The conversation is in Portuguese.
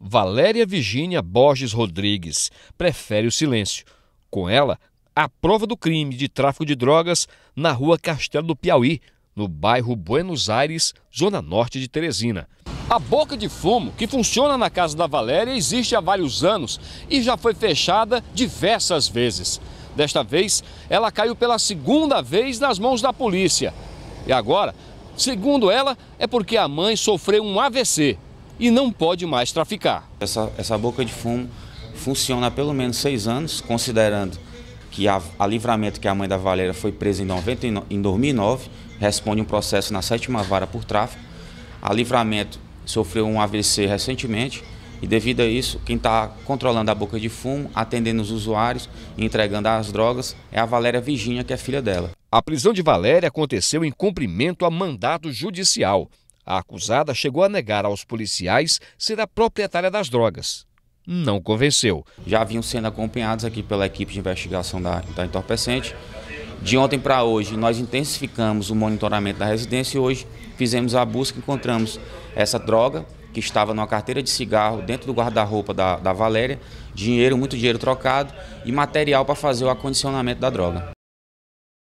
Valéria Virgínia Borges Rodrigues prefere o silêncio. Com ela, a prova do crime de tráfico de drogas na rua Castelo do Piauí, no bairro Buenos Aires, zona norte de Teresina. A boca de fumo, que funciona na casa da Valéria, existe há vários anos e já foi fechada diversas vezes. Desta vez, ela caiu pela segunda vez nas mãos da polícia. E agora, segundo ela, é porque a mãe sofreu um AVC e não pode mais traficar. Essa, essa boca de fumo funciona há pelo menos seis anos, considerando que a, a Livramento, que é a mãe da Valéria, foi presa em, 90 em 2009, responde um processo na sétima vara por tráfico. A Livramento sofreu um AVC recentemente e devido a isso, quem está controlando a boca de fumo, atendendo os usuários e entregando as drogas é a Valéria Virginia, que é filha dela. A prisão de Valéria aconteceu em cumprimento a mandato judicial. A acusada chegou a negar aos policiais ser a proprietária das drogas. Não convenceu. Já vinham sendo acompanhados aqui pela equipe de investigação da, da entorpecente. De ontem para hoje, nós intensificamos o monitoramento da residência e hoje fizemos a busca e encontramos essa droga que estava numa carteira de cigarro dentro do guarda-roupa da, da Valéria, dinheiro, muito dinheiro trocado e material para fazer o acondicionamento da droga.